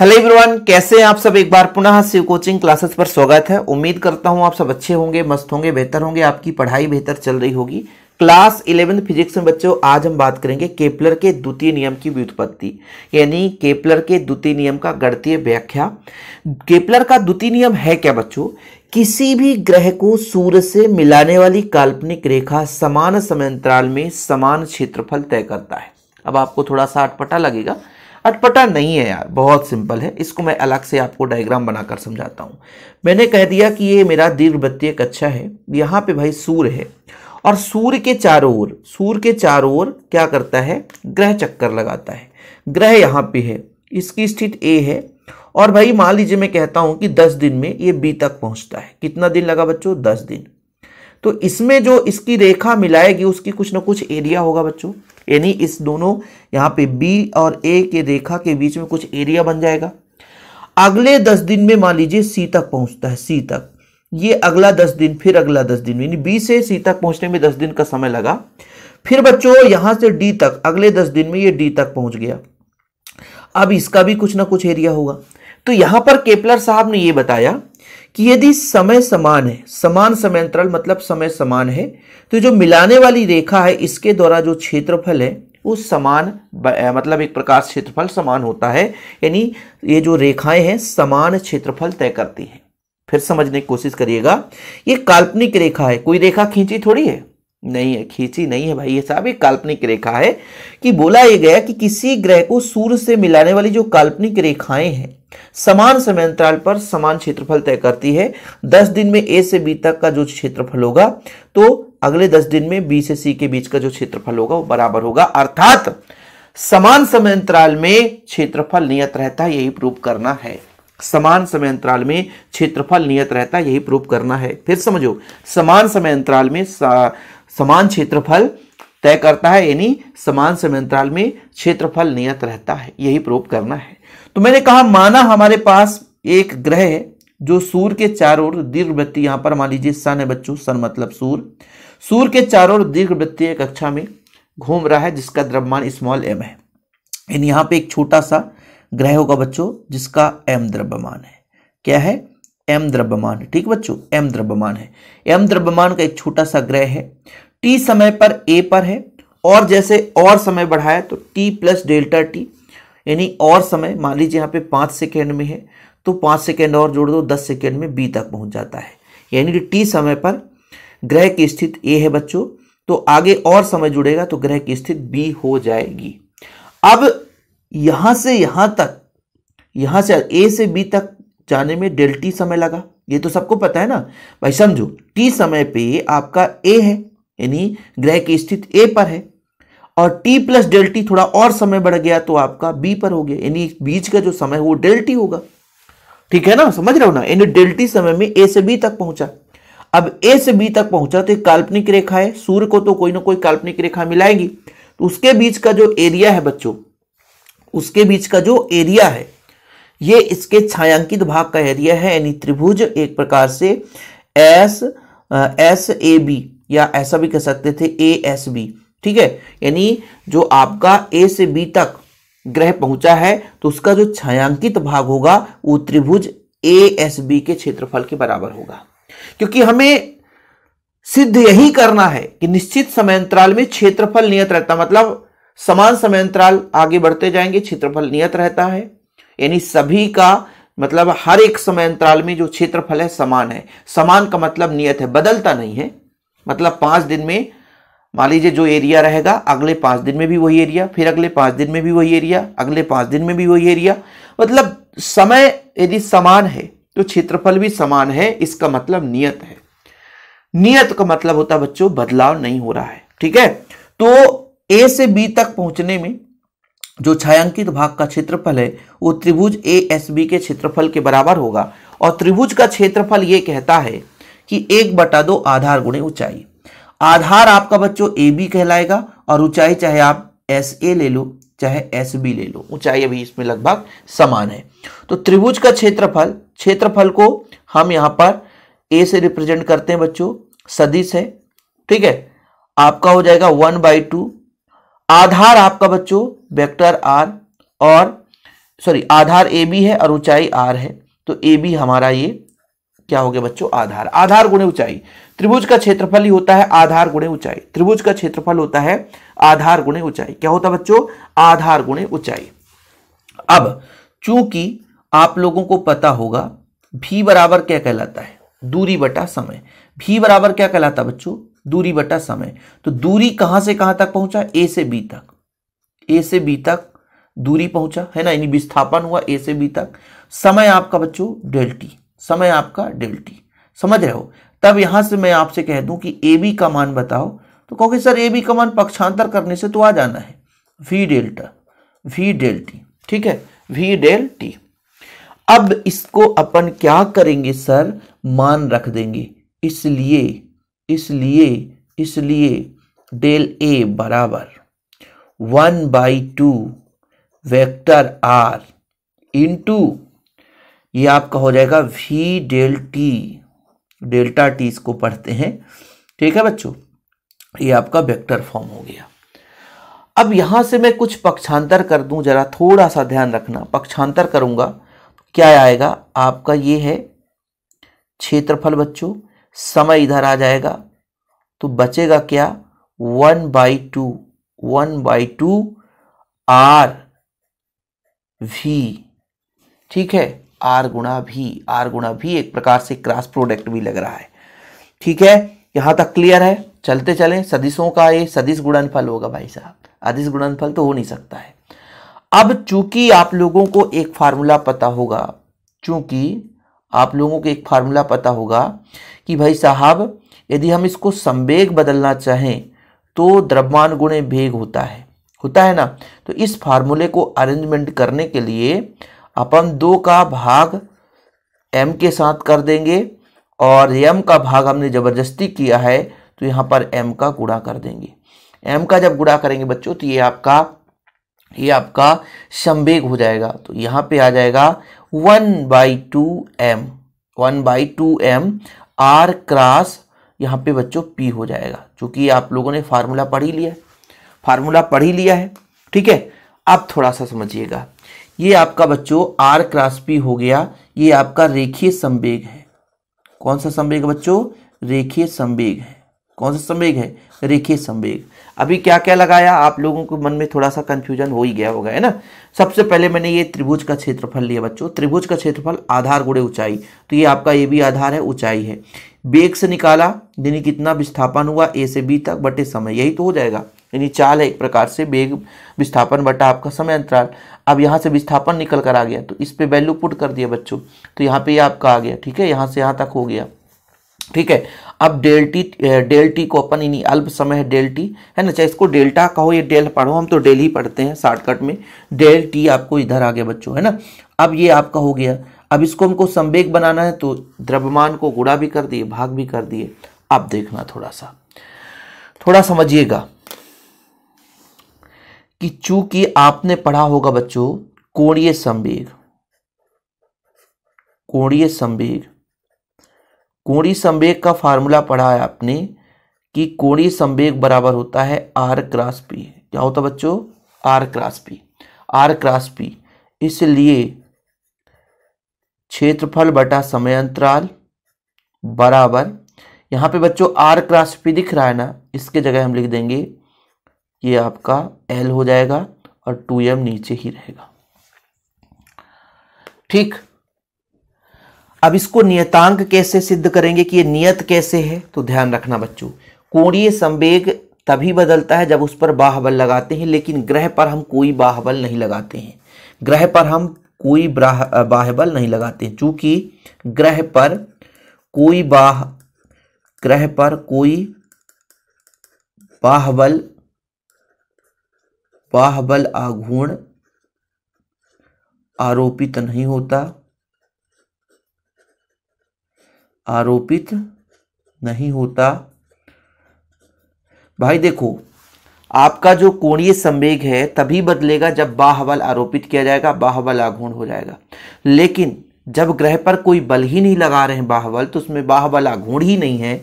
hello everyone कैसे हैं आप सब एक बार पुनः शिव कोचिंग क्लासेस पर स्वागत है उम्मीद करता हूं आप सब अच्छे होंगे मस्त होंगे बेहतर होंगे आपकी पढ़ाई बेहतर चल रही होगी क्लास इलेवेंथ फिजिक्स में बच्चों आज हम बात करेंगे केपलर के द्वितीय नियम की व्युत्पत्ति यानी केपलर के द्वितीय नियम का गणतीय व्याख्या केपलर का द्वितीय नियम है क्या बच्चों किसी भी ग्रह को सूर्य से मिलाने वाली काल्पनिक रेखा समान समय अंतराल में समान क्षेत्रफल तय करता है अब आपको थोड़ा सा अटपटा लगेगा अटपटा नहीं है यार बहुत सिंपल है इसको मैं अलग से आपको डायग्राम बनाकर समझाता हूँ मैंने कह दिया कि ये मेरा दीर्घवृत्तीय कक्षा है यहाँ पे भाई सूर्य है और सूर्य के चारों ओर सूर्य के चारों ओर क्या करता है ग्रह चक्कर लगाता है ग्रह यहाँ पे है इसकी स्थिति ए है और भाई मान लीजिए मैं कहता हूँ कि दस दिन में ये बी तक पहुँचता है कितना दिन लगा बच्चों दस दिन तो इसमें जो इसकी रेखा मिलाएगी उसकी कुछ ना कुछ एरिया होगा बच्चों यानी इस दोनों यहाँ पे बी और ए के रेखा के बीच में कुछ एरिया बन जाएगा अगले दस दिन में मान लीजिए सी तक पहुँचता है सी तक ये अगला दस दिन फिर अगला दस दिन यानी बी से सी तक पहुँचने में दस दिन का समय लगा फिर बच्चों यहाँ से डी तक अगले दस दिन में ये डी तक पहुँच गया अब इसका भी कुछ ना कुछ एरिया होगा तो यहाँ पर केपलर साहब ने ये बताया कि यदि समय समान है समान अंतराल मतलब समय समान है तो जो मिलाने वाली रेखा है इसके द्वारा जो क्षेत्रफल है वो समान मतलब एक प्रकार क्षेत्रफल समान होता है यानी ये जो रेखाएं हैं समान क्षेत्रफल तय करती हैं फिर समझने की कोशिश करिएगा ये काल्पनिक रेखा है कोई रेखा खींची थोड़ी है नहीं है खींची नहीं है भाई ये साहब एक काल्पनिक रेखा है कि बोला ये गया कि किसी ग्रह को सूर्य से मिलाने वाली जो काल्पनिक रेखाएं हैं समान समय अंतराल पर समान क्षेत्रफल तय करती है दस दिन में ए से बी तक का जो क्षेत्रफल होगा तो अगले दस दिन में बी से सी के बीच का जो क्षेत्रफल होगा वो बराबर होगा अर्थात समान समय अंतराल में क्षेत्रफल नियत रहता है यही प्रूफ करना है समान समय अंतराल में क्षेत्रफल नियत रहता है यही प्रूफ करना है फिर समझो समान समय अंतराल में समान क्षेत्रफल तय करता है यानी समान समय अंतराल में क्षेत्रफल नियत रहता है यही प्रूफ करना है तो मैंने कहा माना हमारे पास एक ग्रह है जो सूर्य के चारों ओर दीर्घ वृत्ति यहां पर मान लीजिए सन है बच्चों सन मतलब सूर्य सूर्य के चारों ओर दीर्घ एक कक्षा में घूम रहा है जिसका द्रव्यमान स्मॉल एम है इन यहाँ पे एक छोटा सा ग्रह होगा बच्चों जिसका एम द्रव्यमान है क्या है एम द्रव्यमान ठीक बच्चों एम द्रव्यमान है एम द्रव्यमान का एक छोटा सा ग्रह है टी समय पर ए पर है और जैसे और समय बढ़ाया तो टी प्लस डेल्टा टी यानी और समय मान लीजिए यहाँ पे पाँच सेकेंड में है तो पाँच सेकेंड और जोड़ दो दस सेकेंड में बी तक पहुँच जाता है यानी टी समय पर ग्रह की स्थिति ए है बच्चों तो आगे और समय जुड़ेगा तो ग्रह की स्थिति बी हो जाएगी अब यहां से यहां तक यहां से ए से बी तक जाने में डेल्टी समय लगा ये तो सबको पता है ना भाई समझो टी समय पे आपका ए है यानी ग्रह की स्थिति ए पर है और t प्लस डेल्टी थोड़ा और समय बढ़ गया तो आपका b पर हो गया यानी बीच का जो समय वो डेल्टी होगा ठीक है ना समझ रहे हो ना यानी डेल्टी समय में a से b तक पहुंचा अब a से b तक पहुंचा तो एक काल्पनिक रेखा है सूर्य को तो कोई ना कोई काल्पनिक रेखा मिलाएगी तो उसके बीच का जो एरिया है बच्चों उसके बीच का जो एरिया है ये इसके छायांकित भाग का एरिया है यानी त्रिभुज एक प्रकार से एस एस ए बी या ऐसा भी कह सकते थे ए एस बी ठीक है यानी जो आपका ए से बी तक ग्रह पहुंचा है तो उसका जो छायांकित भाग होगा वो त्रिभुज ए एस बी के क्षेत्रफल के बराबर होगा क्योंकि हमें सिद्ध यही करना है कि निश्चित समय अंतराल में क्षेत्रफल नियत रहता मतलब समान समय अंतराल आगे बढ़ते जाएंगे क्षेत्रफल नियत रहता है यानी सभी का मतलब हर एक समय अंतराल में जो क्षेत्रफल है समान है समान का मतलब नियत है बदलता नहीं है मतलब पांच दिन में मान लीजिए जो एरिया रहेगा अगले पाँच दिन में भी वही एरिया फिर अगले पाँच दिन में भी वही एरिया अगले पाँच दिन में भी वही एरिया मतलब समय यदि समान है तो क्षेत्रफल भी समान है इसका मतलब नियत है नियत का मतलब होता है बच्चों बदलाव नहीं हो रहा है ठीक है तो ए से बी तक पहुंचने में जो छायांकित भाग का क्षेत्रफल है वो त्रिभुज ए एस बी के क्षेत्रफल के बराबर होगा और त्रिभुज का क्षेत्रफल ये कहता है कि एक बटा दो आधार गुणे ऊंचाई आधार आपका बच्चों ए बी कहलाएगा और ऊंचाई चाहे आप एस ए ले लो चाहे एस बी ले लो ऊंचाई अभी इसमें लगभग समान है तो त्रिभुज का क्षेत्रफल क्षेत्रफल को हम यहां पर ए से रिप्रेजेंट करते हैं बच्चों सदिश है ठीक है आपका हो जाएगा वन बाई टू आधार आपका बच्चों वेक्टर आर और सॉरी आधार ए बी है और ऊंचाई आर है तो ए बी हमारा ये क्या हो गया बच्चों आधार आधार गुणे ऊंचाई त्रिभुज का क्षेत्रफल ही होता है आधार गुणे ऊंचाई त्रिभुज का क्षेत्रफल होता है आधार गुणे ऊंचाई क्या होता है बच्चों आधार गुणे ऊंचाई अब चूंकि आप लोगों को पता होगा भी बराबर क्या कहलाता है दूरी बटा समय भी बराबर क्या कहलाता है बच्चों दूरी बटा समय तो दूरी कहां से कहां तक पहुंचा ए से बी तक ए से बी तक दूरी पहुंचा है ना यानी विस्थापन हुआ ए से बी तक समय आपका बच्चों डेल्टी समय आपका डेल्टी समझ रहे हो तब यहां से मैं आपसे कह दूं कि ए बी का मान बताओ तो कहोगे सर ए बी का मान पक्षांतर करने से तो आ जाना है वी डेल्टा वी डेल्टी ठीक है वी डेल्टी अब इसको अपन क्या करेंगे सर मान रख देंगे इसलिए इसलिए इसलिए डेल ए बराबर one by two vector R into ये आपका हो जाएगा V del T delta T इसको पढ़ते हैं ठीक है बच्चों ये आपका वेक्टर फॉर्म हो गया अब यहां से मैं कुछ पक्षांतर कर दूं जरा थोड़ा सा ध्यान रखना पक्षांतर करूंगा क्या आएगा आपका ये है क्षेत्रफल बच्चों समय इधर आ जाएगा तो बचेगा क्या one by two one by two R V ठीक है आर गुणा भी आर गुणा भी एक प्रकार से क्रॉस प्रोडक्ट भी लग रहा है ठीक है यहां तक क्लियर है चलते चलें सदिशों का ये सदिश गुणनफल होगा भाई साहब अधिस गुणनफल तो हो नहीं सकता है अब चूंकि आप लोगों को एक फार्मूला पता होगा चूंकि आप लोगों को एक फार्मूला पता होगा कि भाई साहब यदि हम इसको संवेग बदलना चाहें तो द्रव्यमान गुणे भेग होता है होता है ना तो इस फार्मूले को अरेंजमेंट करने के लिए अपन दो का भाग एम के साथ कर देंगे और एम का भाग हमने ज़बरदस्ती किया है तो यहाँ पर एम का गुड़ा कर देंगे एम का जब गुड़ा करेंगे बच्चों तो ये आपका ये आपका संवेग हो जाएगा तो यहाँ पे आ जाएगा one by two M one by two M R cross यहाँ पे बच्चों पी हो जाएगा चूँकि आप लोगों ने फार्मूला पढ़ ही लिया है फार्मूला पढ़ ही लिया है ठीक है अब थोड़ा सा समझिएगा ये आपका बच्चों आर क्रॉस पी हो गया ये आपका रेखीय संवेग है कौन सा संवेग बच्चों रेखीय संवेग है कौन सा संवेग है रेखीय संवेग अभी क्या क्या लगाया आप लोगों के मन में थोड़ा सा कंफ्यूजन हो ही गया होगा है ना सबसे पहले मैंने ये त्रिभुज का क्षेत्रफल लिया बच्चों त्रिभुज का क्षेत्रफल आधार गुड़े ऊंचाई तो ये आपका ये भी आधार है ऊंचाई है बेग से निकाला यानी कितना विस्थापन हुआ ए से बी तक बटे समय यही तो हो जाएगा यानी चाल है एक प्रकार से बेग विस्थापन बटा आपका समय अंतराल अब यहाँ से विस्थापन निकल कर आ गया तो इस पर वैल्यू पुट कर दिया बच्चों तो यहाँ पे ये आपका आ गया ठीक है यहाँ से यहाँ तक हो गया ठीक है अब डेल्टी डेल्टी को अपन यानी अल्प समय है डेल्टी है ना चाहे इसको डेल्टा कहो या डेल पढ़ो हम तो डेल ही पढ़ते हैं शॉर्टकट में डेल्टी आपको इधर आ गया बच्चों है ना अब ये आपका हो गया अब इसको हमको संवेग बनाना है तो द्रव्यमान को गुड़ा भी कर दिए भाग भी कर दिए आप देखना थोड़ा सा थोड़ा समझिएगा कि चूंकि आपने पढ़ा होगा बच्चों कोणीय संवेग कोणीय संवेग कोणीय संवेग का फार्मूला पढ़ा है आपने कि कोणीय संवेग बराबर होता है आर क्रॉस पी क्या होता है बच्चों R cross P R cross P इसलिए क्षेत्रफल बटा समय अंतराल बराबर यहां पे बच्चों आर क्रॉस पी दिख रहा है ना इसके जगह हम लिख देंगे ये आपका एल हो जाएगा और टू एम नीचे ही रहेगा ठीक अब इसको नियतांक कैसे सिद्ध करेंगे कि ये नियत कैसे है तो ध्यान रखना बच्चों कोणीय संवेग तभी बदलता है जब उस पर बाहबल लगाते हैं लेकिन ग्रह पर हम कोई बाहबल नहीं लगाते हैं ग्रह पर हम कोई बाहबल नहीं लगाते हैं चूंकि ग्रह पर कोई बाह ग्रह पर कोई बाहबल बाहबल आघूर्ण आरोपित नहीं होता आरोपित नहीं होता भाई देखो आपका जो कोणीय संवेग है तभी बदलेगा जब बाहबल आरोपित किया जाएगा बाहबल आघूर्ण हो जाएगा लेकिन जब ग्रह पर कोई बल ही नहीं लगा रहे हैं बाहबल तो उसमें बाहबल आघूर्ण ही नहीं है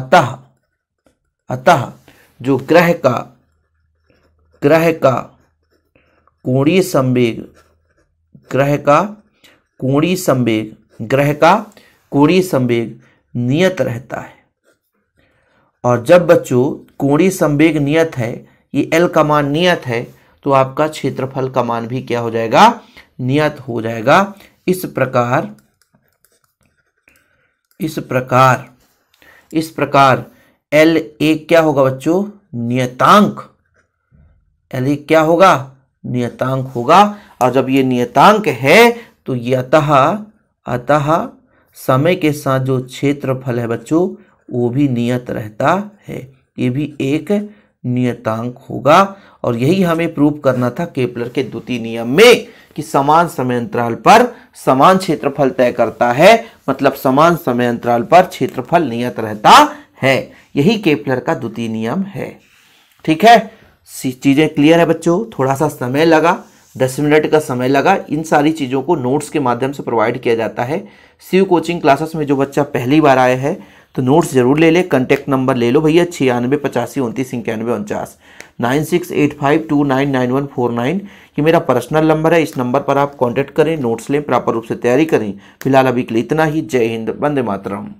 अतः अतः जो ग्रह का ग्रह का कोणीय संवेग ग्रह का कोणीय संवेग ग्रह का कोणीय संवेग नियत रहता है और जब बच्चों कोणीय संवेग नियत है ये एल का मान नियत है तो आपका क्षेत्रफल का मान भी क्या हो जाएगा नियत हो जाएगा इस प्रकार इस प्रकार इस प्रकार एल ए क्या होगा बच्चों नियतांक यानी क्या होगा नियतांक होगा और जब ये नियतांक है तो ये अतः अतः समय के साथ जो क्षेत्रफल है बच्चों वो भी नियत रहता है ये भी एक नियतांक होगा और यही हमें प्रूव करना था केपलर के द्वितीय नियम में कि समान समय अंतराल पर समान क्षेत्रफल तय करता है मतलब समान समय अंतराल पर क्षेत्रफल नियत रहता है यही केपलर का द्वितीय नियम है ठीक है चीज़ें क्लियर है बच्चों थोड़ा सा समय लगा दस मिनट का समय लगा इन सारी चीज़ों को नोट्स के माध्यम से प्रोवाइड किया जाता है शिव कोचिंग क्लासेस में जो बच्चा पहली बार आया है तो नोट्स ज़रूर ले ले कॉन्टैक्ट नंबर ले लो भैया छियानवे पचासी उनतीस इक्यानवे उनचास nine six eight five two nine nine one four nine ये मेरा पर्सनल नंबर है इस नंबर पर आप कॉन्टैक्ट करें नोट्स लें प्रॉपर रूप से तैयारी करें फिलहाल अभी के लिए इतना ही जय हिंद वंदे मातरम